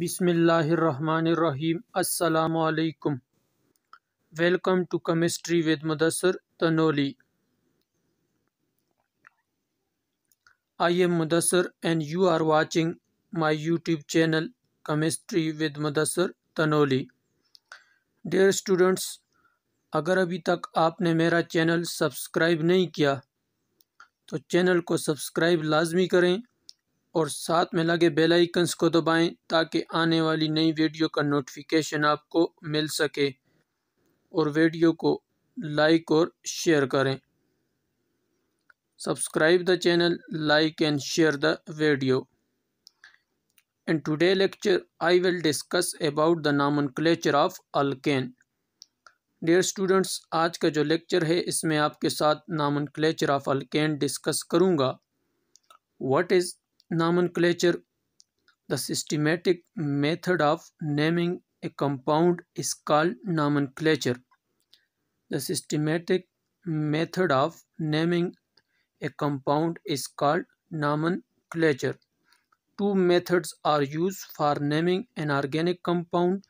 बिसमीम अल्लाम welcome to chemistry with Mudassar Tanoli I am Mudassar and you are watching my YouTube channel chemistry with Mudassar Tanoli dear students अगर अभी तक आपने मेरा चैनल सब्सक्राइब नहीं किया तो चैनल को सब्सक्राइब लाजमी करें और साथ में लगे बेल आइकन्स को दबाएं ताकि आने वाली नई वीडियो का नोटिफिकेशन आपको मिल सके और वीडियो को लाइक और शेयर करें subscribe the channel like and share the video in today lecture I will discuss about the nomenclature of alkane dear students आज का जो लेक्चर है इसमें आपके साथ nomenclature of alkane discuss करूँगा what is Nomenclature The systematic method of naming a compound is called nomenclature. The systematic method of naming a compound is called nomenclature. Two methods are used for naming an organic compound.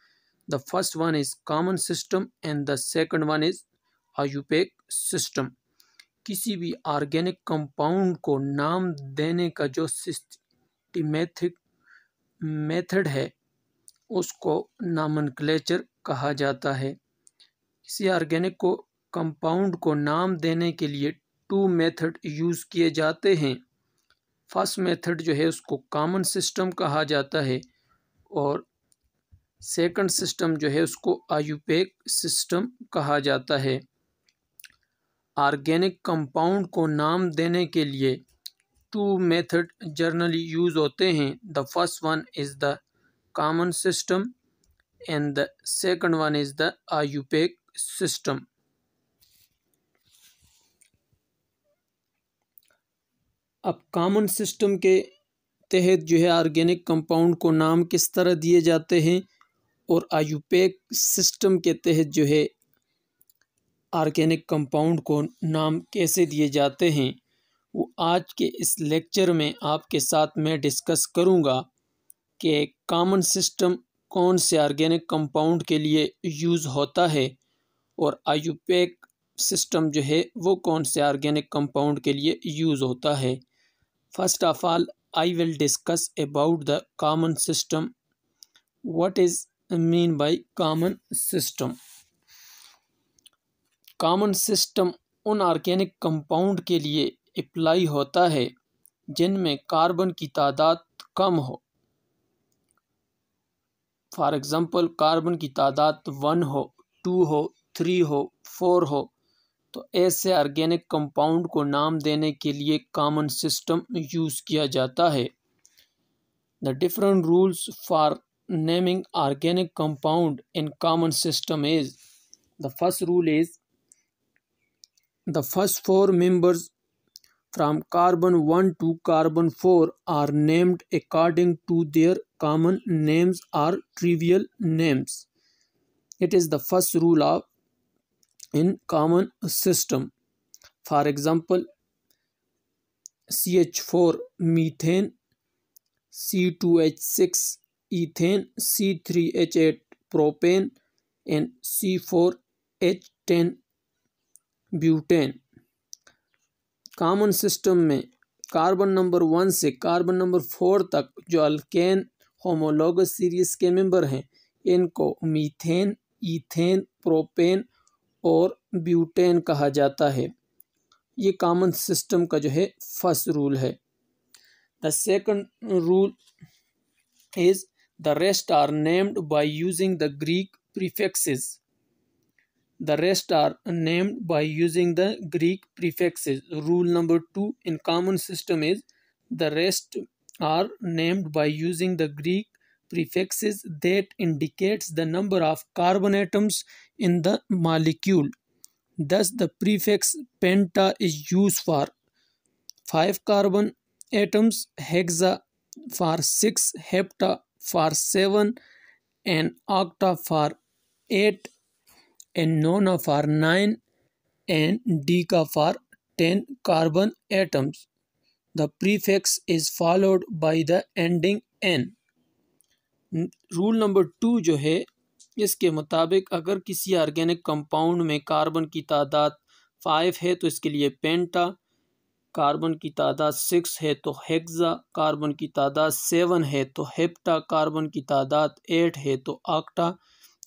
The first one is common system and the second one is IUPAC system. किसी भी organic compound को नाम देने का जो सिस्टमेथिक method है उसको clutcher कहा जाता है किसी ऑर्गेनिक को कंपाउंड को नाम देने के लिए टू मेथड यूज़ किए जाते हैं फर्स्ट मेथड जो है उसको कॉमन सिस्टम कहा जाता है और सेकंड सिस्टम जो है उसको आयुपेक सिस्टम कहा जाता है ऑर्गेनिक कंपाउंड को नाम देने के लिए टू मेथड जर्नली यूज़ होते हैं the first one is the common system and the second one is the IUPAC system अब कॉमन सिस्टम के तहत जो है ऑर्गेनिक कंपाउंड को नाम किस तरह दिए जाते हैं और आयुपेक सिस्टम के तहत जो है ऑर्गेनिक कंपाउंड को नाम कैसे दिए जाते हैं वो आज के इस लेक्चर में आपके साथ मैं डिस्कस करूँगा कि कॉमन सिस्टम कौन से ऑर्गेनिक कंपाउंड के लिए यूज़ होता है और आयुपेक सिस्टम जो है वो कौन से ऑर्गेनिक कंपाउंड के लिए यूज़ होता है first of all I will discuss about the common system what is mean by common system common system उन ऑर्गेनिक कंपाउंड के लिए अप्लाई होता है जिनमें कार्बन की तादाद कम हो फॉर एग्ज़ाम्पल कार्बन की तादाद वन हो टू हो थ्री हो फोर हो तो ऐसे ऑर्गेनिक कंपाउंड को नाम देने के लिए कॉमन सिस्टम यूज़ किया जाता है the different rules for naming organic compound in common system is the first rule is The first four members from carbon 1 to carbon 4 are named according to their common names or trivial names. It is the first rule of in common system. For example, CH4 methane, C2H6 ethane, C3H8 propane and C4H10 butane common system में carbon number one से carbon number four तक जो alkane homologous series के member हैं इनको methane ethane propane और butane कहा जाता है ये कॉमन सिस्टम का जो है फर्स्ट रूल है the second rule is the rest are named by using the Greek prefixes The rest are named by using the Greek prefixes. Rule number two in common system is the rest are named by using the Greek prefixes that indicates the number of carbon atoms in the molecule. Thus the prefix penta is used for 5 carbon atoms, hexa for 6, hepta for 7 and octa for 8 and nona nine and deca for ten carbon atoms The prefix is followed by the ending n. Rule number two जो है इसके मुताबिक अगर किसी organic compound में carbon की तादाद five है तो इसके लिए पेंटा कार्बन की तादाद सिक्स है तो हेक्सा कार्बन की तादाद सेवन है तो हेप्टा कार्बन की तादाद एट है तो आक्टा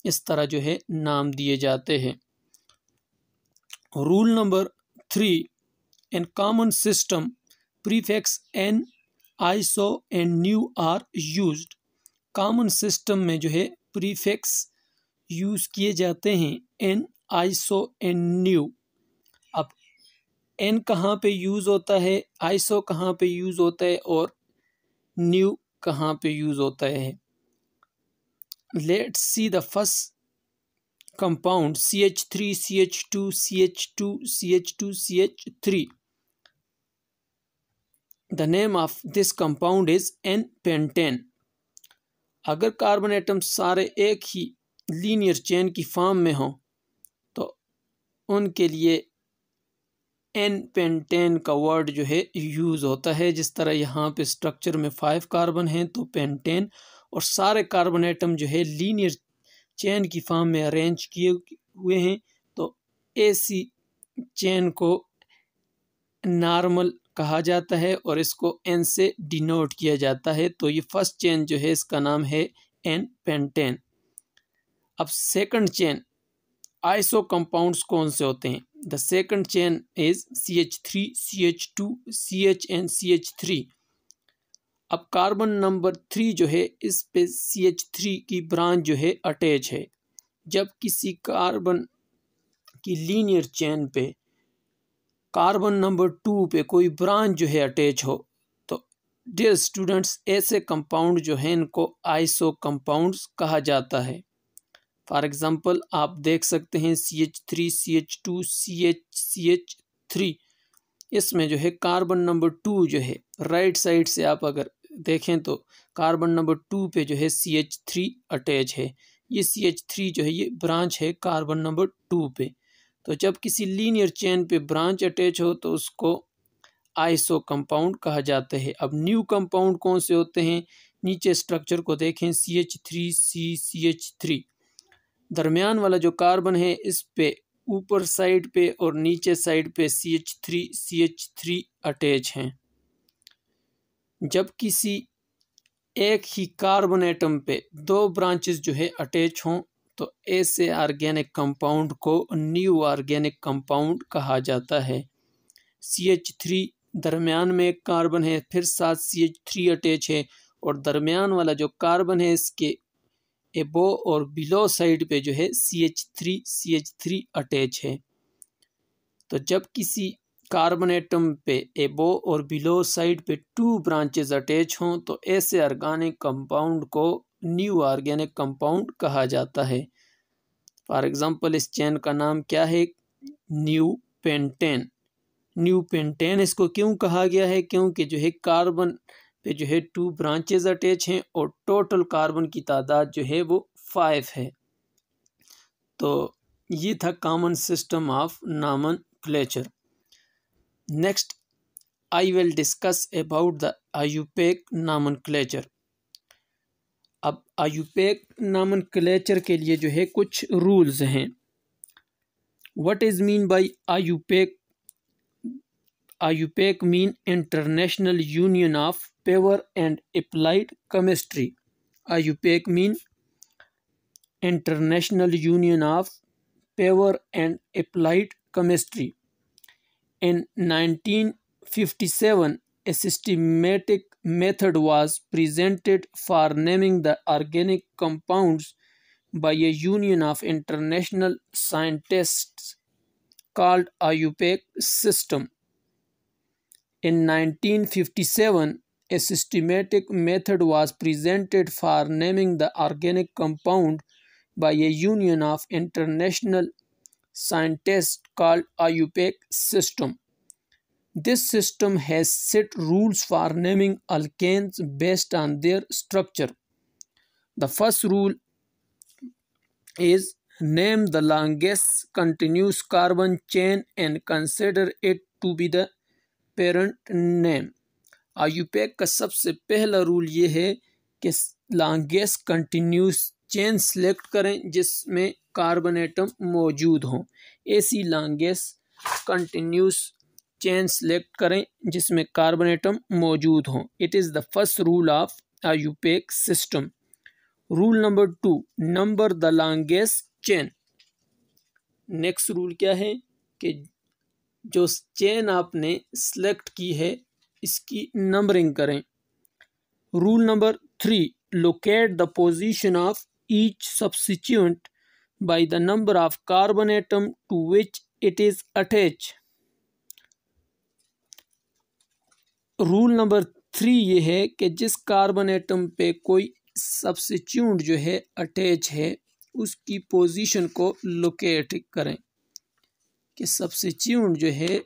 इस तरह जो है नाम दिए जाते हैं rule number three n common system prefix n iso and neo are use common system में जो है प्रीफेक्स यूज़ किए जाते हैं एन आईसो एंड न्यू अब एन कहाँ पे यूज़ होता है आईसो कहाँ पे यूज़ होता है और न्यू कहाँ पे यूज़ होता है C C C the H H three two C H two C H two C H three the name of this compound is n pentane अगर कार्बन एटम सारे एक ही लीनियर चेन की form में हों तो उनके लिए एन पेंटेन का वर्ड जो है यूज़ होता है जिस तरह यहाँ पे स्ट्रक्चर में फाइव कार्बन हैं तो पेंटेन और सारे कार्बन एटम जो है लीनियर चैन की फॉर्म में अरेंज किए हुए हैं तो ऐसी चेन को नॉर्मल कहा जाता है और इसको एन से डिनोट किया जाता है तो ये फर्स्ट चेन जो है इसका नाम है एन पेंटेन अब सेकंड चेन आइसो कंपाउंड्स कौन से होते हैं the second chain is C H three C H two C H n C H three अब कार्बन नंबर थ्री जो है इस पे सी एच थ्री की ब्रांच जो है अटैच है जब किसी कार्बन की लीनियर चेन पे कार्बन नंबर टू पे कोई ब्रांच जो है अटैच हो तो डियर स्टूडेंट्स ऐसे कंपाउंड जो है इनको आइसो कंपाउंड्स कहा जाता है फॉर एग्ज़ाम्पल आप देख सकते हैं C H three C H two C H C H three इसमें जो है कार्बन नंबर टू जो है राइट साइड से आप अगर देखें तो कार्बन नंबर टू पे जो है सी एच थ्री अटैच है ये सी एच थ्री जो है ये ब्रांच है कार्बन नंबर टू पे तो जब किसी लीनियर चेन पे ब्रांच अटैच हो तो उसको आइसो कंपाउंड कहा जाता है अब न्यू कंपाउंड कौन से होते हैं नीचे स्ट्रक्चर को देखें C H three C C H three दरमियान वाला जो कार्बन है इस पे ऊपर साइड पे और नीचे साइड पे C H three C H three attach हैं जब किसी एक ही कार्बन एटम पे दो ब्रांचेस जो है अटैच हों तो ऐसे ऑर्गेनिक कंपाउंड को न्यू ऑर्गेनिक कंपाउंड कहा जाता है सी एच थ्री दरमियान में एक कार्बन है फिर साथ सी एच थ्री अटैच है और दरमियान वाला जो कार्बन है इसके एबो और बिलो साइड पे जो है C H three C H three attach है तो जब किसी कार्बन एटम पे एबो और बिलो साइड पे टू ब्रांचेज अटैच हों तो ऐसे ऑर्गेनिक कंपाउंड को न्यू ऑर्गेनिक कंपाउंड कहा जाता है फॉर एग्ज़ाम्पल इस चेन का नाम क्या है न्यू पेंटेन न्यू पेंटेन इसको क्यों कहा गया है क्योंकि जो है कार्बन पे जो है टू ब्रांचेज अटैच हैं और टोटल कार्बन की तादाद जो है वो फाइव है तो ये था common system of nomenclature Next, I will discuss about the IUPAC nomenclature. अब आयुपेक नामन क्लेचर के लिए जो है कुछ रूल्स हैं what is mean by IUPAC IUPAC mean international union of pure and applied chemistry IUPAC mean international union of pure and applied chemistry In 1957, a systematic method was presented for naming the organic compounds by a union of international scientists called IUPAC system. In 1957, a systematic method was presented for naming the organic compound by a union of international scientists call a UPEC system. This system has set rules for naming alkanes based on their structure. The first rule is name the longest continuous carbon chain and consider it to be the parent name IUPAC का सबसे पहला rule ये है कि longest continuous chain select करें जिसमें carbon atom मौजूद हों एसी लॉन्गेस्ट कंटिन्यूस चेन सेलेक्ट करें जिसमें कार्बन एटम मौजूद हों it is the first rule of IUPAC system rule number two number the longest chain next rule क्या है कि जो चेन आपने सेलेक्ट की है इसकी नंबरिंग करें rule number three locate the position of each substituent by the number of carbon atom to which it is attached rule number three ये है कि जिस कार्बन एटम पे कोई सब्सिट्यूट जो है अटैच है उसकी पोजीशन को लोकेट करें कि सब्सिट्यूट जो है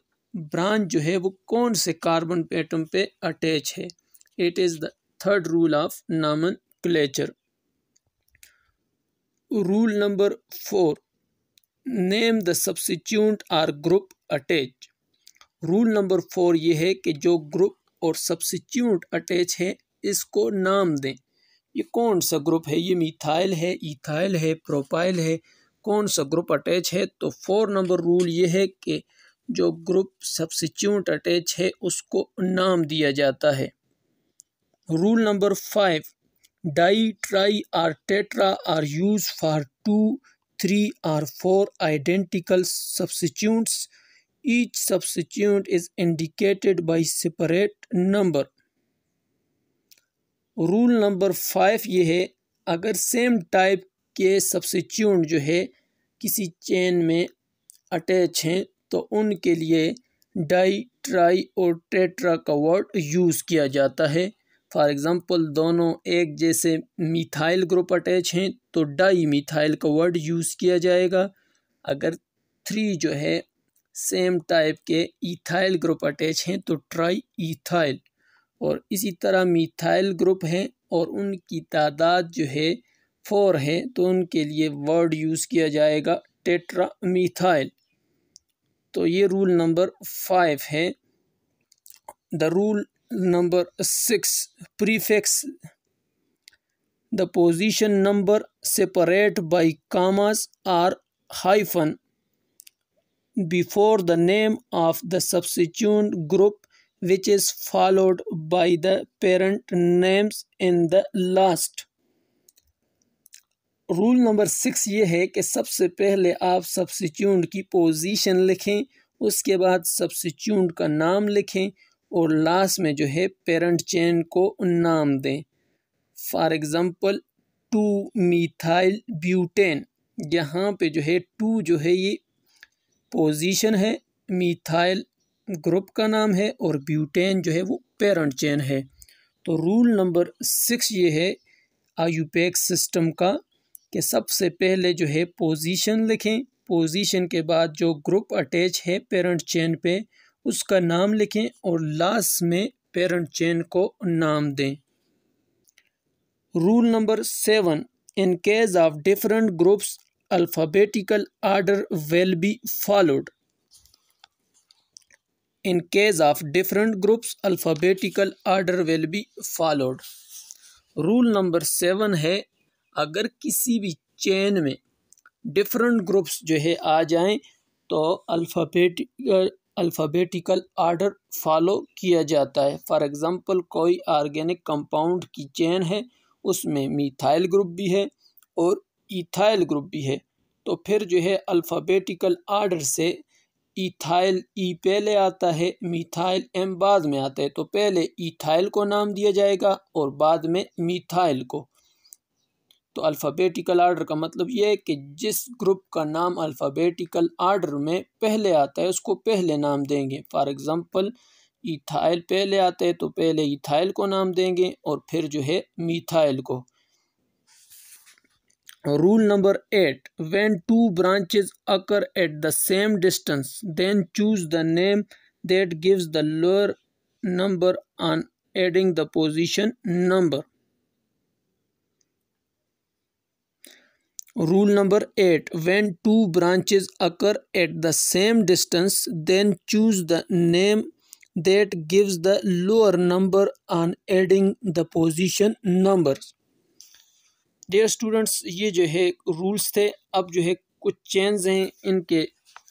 ब्रांच जो है वो कौन से कार्बन एटम पे अटैच है it is the third rule of nomenclature rule number four name the substitute or group attach rule number four ये है कि जो ग्रुप और सब्सिट्यूट अटैच है इसको नाम दें ये कौन सा ग्रुप है ये मिथाइल है इथाइल है प्रोपाइल है कौन सा ग्रुप अटैच है तो फोर नंबर रूल ये है कि जो ग्रुप सब्सिट्यूट अटैच है उसको नाम दिया जाता है rule number five di tri or tetra are use for two three or four identical substituents each substituent is indicated by separate number rule number five ये है अगर सेम टाइप के सब्सिट्यूंट जो है किसी चेन में अटैच हैं तो उनके लिए डाई ट्राई और टेट्रा का वर्ड यूज़ किया जाता है फॉर एग्ज़ाम्पल दोनों एक जैसे मिथाइल ग्रुप अटैच हैं तो डाई मिथाइल का वर्ड यूज़ किया जाएगा अगर थ्री जो है सेम टाइप के इथाइल ग्रुप अटैच हैं तो ट्राई इथाइल और इसी तरह मिथाइल ग्रुप हैं और उनकी तादाद जो है फोर है तो उनके लिए वर्ड यूज़ किया जाएगा टेट्रा मिथाइल तो ये रूल नंबर फाइव है the rule number 6 prefix the position number separate by commas or hyphen before the name of the substituent group which is followed by the parent names in the last rule number six ये है कि सबसे पहले आप substitute की position लिखें उसके बाद सब्सिट्यूट का नाम लिखें और लास्ट में जो है पेरेंट चेन को नाम दें for example two methyl butane यहाँ पे जो है टू जो है ये पोजीशन है मिथाइल ग्रुप का नाम है और ब्यूटेन जो है वो पेरेंट चेन है तो रूल नंबर सिक्स ये है आयुपेक सिस्टम का कि सबसे पहले जो है पोजीशन लिखें पोजीशन के बाद जो ग्रुप अटैच है पेरेंट चेन पे उसका नाम लिखें और लास्ट में पेरेंट चेन को नाम दें rule number seven in case of different groups alphabetical order will be followed in case of different groups alphabetical order will be followed rule number seven है अगर किसी भी चेन में डिफरेंट ग्रुप्स जो है आ जाएं तो अल्फ़ाबेटिकल अल्फ़ाबेटिकल आर्डर फॉलो किया जाता है फॉर एग्ज़ाम्पल कोई आर्गेनिक कंपाउंड की चेन है उसमें मिथाइल ग्रुप भी है और इथाइल ग्रुप भी है तो फिर जो है अल्फ़ाबेटिकल आर्डर से इथाइल ई e पहले आता है मिथाइल एम बाद में आता है तो पहले इथाइल को नाम दिया जाएगा और बाद में मिथाइल को तो अल्फ़ाबेटिकल आर्डर का मतलब ये है कि जिस ग्रुप का नाम अल्फ़ाबेटिकल आर्डर में पहले आता है उसको पहले नाम देंगे फॉर एग्ज़ाम्पल इथाइल पहले आता है तो पहले इथाइल को नाम देंगे और फिर जो है मिथाइल को rule number eight when two branches occur at the same distance then choose the name that gives the lower number on adding the position number rule number eight when two branches occur at the same distance then choose the name that gives the lower number on adding the position number dear students ये जो है rules थे अब जो है कुछ chains हैं इनके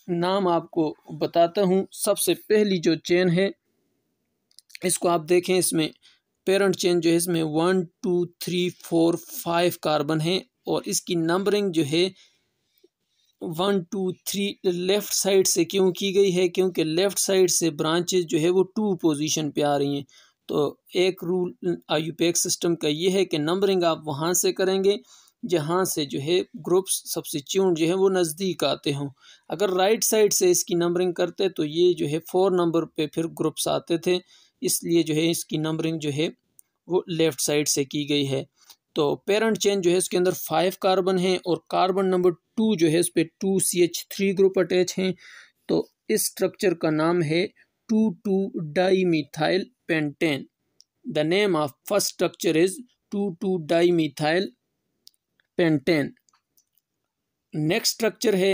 नाम आपको बताता हूँ सबसे पहली जो चेन है इसको आप देखें इसमें पेरेंट चेन जो है इसमें one two three four five carbon हैं और इसकी नंबरिंग जो है one two three left side से क्यों की गई है क्योंकि लेफ़्ट साइड से ब्रांचेज जो है वो टू पोजीशन पे आ रही हैं तो एक रूल आयुपेक सिस्टम का ये है कि नंबरिंग आप वहाँ से करेंगे जहाँ से जो है ग्रुप्स चूंट जो है वो नज़दीक आते हों अगर राइट साइड से इसकी नंबरिंग करते तो ये जो है फोर नंबर पे फिर ग्रुप्स आते थे इसलिए जो है इसकी नंबरिंग जो है वो लेफ़्ट साइड से की गई है तो पेरेंट चेन जो है इसके अंदर फाइव कार्बन हैं और कार्बन नंबर टू जो है इस पर two C H three group attach हैं तो इस स्ट्रक्चर का नाम है to two dimethyl pentane the name of first structure is two two dimethyl pentane next structure है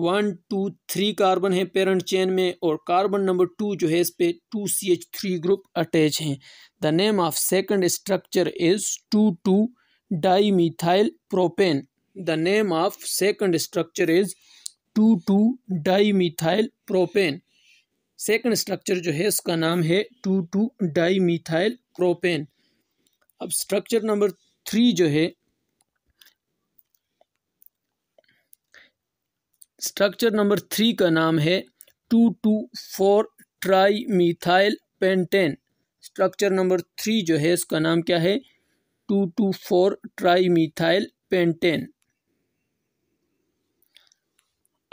वन टू थ्री कार्बन है पेरेंट चेन में और कार्बन नंबर टू जो है इस पर two C H three group attach हैं the name of second structure is two to di methyl propane the name of second structure is two to di methyl propane second structure जो है इसका नाम है टू टू डाई मिथाइल प्रोपेन अब structure number three जो है structure number three का नाम है to two four tri methyl pentane structure number three जो है इसका नाम क्या है to two four tri methyl pentane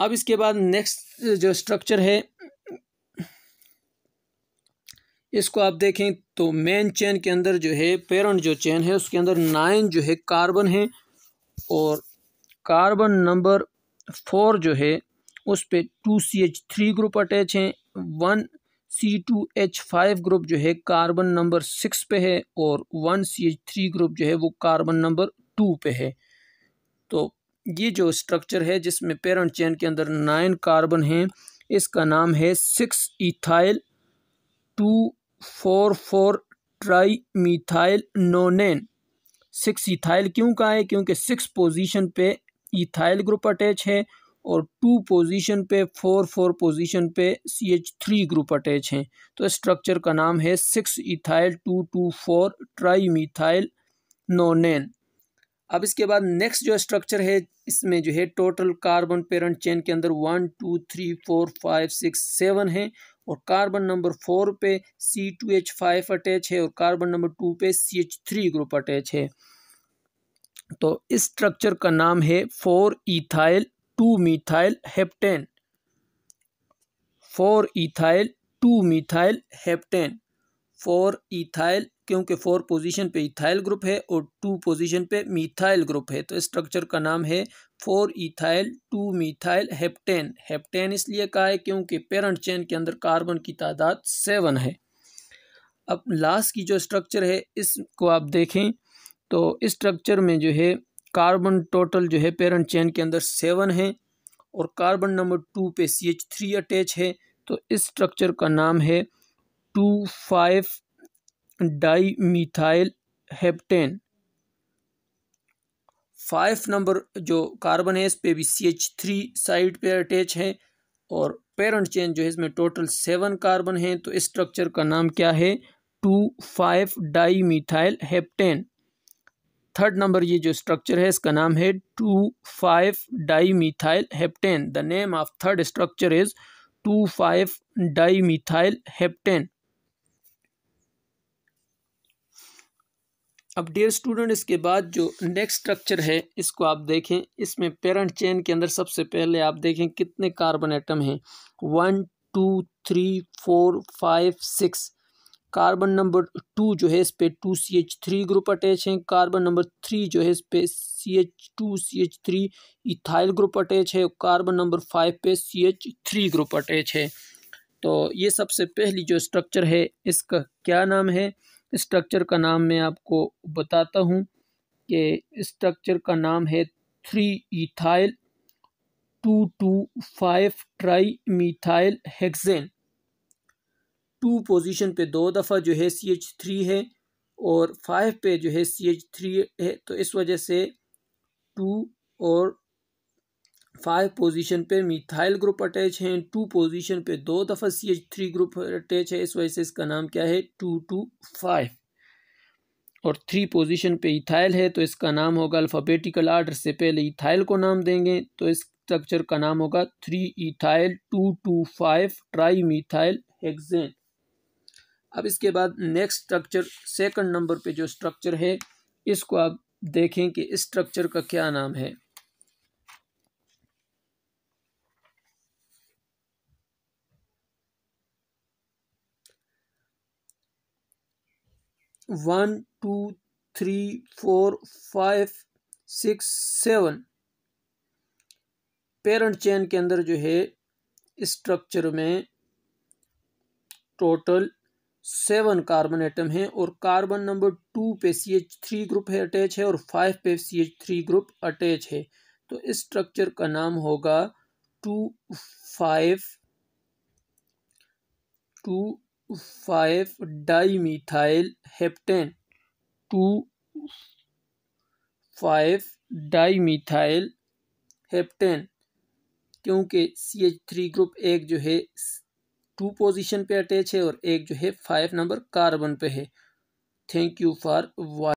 अब इसके बाद नेक्स्ट जो स्ट्रक्चर है इसको आप देखें तो मेन चेन के अंदर जो है पेरेंट जो चेन है उसके अंदर नाइन जो है कार्बन है और कार्बन नंबर फोर जो है उस पर two C H three group attach हैं one C two H five group जो है कार्बन नंबर सिक्स पे है और one C H three group जो है वो कार्बन नंबर टू पे है तो ये जो स्ट्रक्चर है जिसमें पेरेंट चैन के अंदर नाइन कार्बन हैं इसका नाम है six ethyl two four four tri methyl nonane six ethyl क्यों कहा है क्योंकि सिक्स पोजीशन पे इथाइल ग्रुप अटैच है और टू पोजीशन पे फोर फोर पोजीशन पे C H three group attach हैं तो स्ट्रक्चर का नाम है six ethyl two two four tri methyl nonane अब इसके बाद नेक्स्ट जो स्ट्रक्चर है इसमें जो है टोटल कार्बन पेरेंट चेन के अंदर one two three four five six seven है और कार्बन नंबर फोर पे C two H five attach है और कार्बन नंबर टू पे C H three group attach है तो इस स्ट्रक्चर का नाम है four ethyl two methyl heptane four ethyl two methyl heptane four ethyl क्योंकि फोर पोजीशन पे इथाइल ग्रुप है और टू पोजीशन पे मिथाइल ग्रुप है तो इस स्ट्रक्चर का नाम है four ethyl two methyl heptane heptane इसलिए कहा है क्योंकि पेरेंट चेन के अंदर कार्बन की तादाद सेवन है अब लास्ट की जो स्ट्रक्चर है इसको आप देखें तो इस स्ट्रक्चर में जो है कार्बन टोटल जो है पेरेंट चेन के अंदर सेवन है और कार्बन नंबर टू पे सी एच थ्री अटैच है तो इस स्ट्रक्चर का नाम है two five di methyl heptane five number जो कार्बन है इस पे भी सी एच थ्री साइड पे अटैच है और पेरेंट चेन जो है इसमें टोटल सेवन कार्बन है तो इस स्ट्रक्चर का नाम क्या है two five di methyl heptane third number ये जो स्ट्रक्चर है इसका नाम है two five di methyl heptane the name of third structure is two five di methyl heptane अब डेयर स्टूडेंट इसके बाद जो नेक्स्ट स्ट्रक्चर है इसको आप देखें इसमें पेरेंट चेन के अंदर सबसे पहले आप देखें कितने कार्बन एटम हैं one two three four five six carbon number two जो है इस पर two C H three group attach है कार्बन नंबर थ्री जो है इस पे C H two C H three ethyl group attach है कार्बन नंबर फाइव पे C H three group attach है तो ये सबसे पहली जो स्ट्रक्चर है इसका क्या नाम है स्ट्रक्चर का नाम मैं आपको बताता हूँ कि स्ट्रक्चर का नाम है three ethyl two two five tri methyl hexane two position पे दो दफ़ा जो है सी एच थ्री है और फाइव पे जो है सी एच थ्री है तो इस वजह से टू और फाइव पोजीशन पे मिथाइल ग्रुप अटैच हैं टू पोजीशन पे दो दफ़ा C H three group attach है इस वजह से इसका नाम क्या है टू टू फाइव और थ्री पोजीशन पे इथाइल है तो इसका नाम होगा अल्फ़ाबेटिकल आर्डर से पहले इथाइल को नाम देंगे तो इस स्ट्रक्चर का नाम होगा three ethyl two two five tri methyl hexane अब इसके बाद नेक्स्ट स्ट्रक्चर सेकंड नंबर पे जो स्ट्रक्चर है इसको आप देखें कि इस स्ट्रक्चर का क्या नाम है one two three four five six seven parent chain के अंदर जो है स्ट्रक्चर में टोटल सेवन कार्बन एटम हैं और कार्बन नंबर टू पे सी एच थ्री ग्रुप है अटैच है और फाइव पे C H three group attach है तो इस स्ट्रक्चर का नाम होगा two five two five dimethyl heptane two five dimethyl heptane क्योंकि सी एच थ्री ग्रुप एक जो है टू पोजीशन पे अटैच है और एक जो है फाइव नंबर कार्बन पे है थैंक यू फॉर वॉच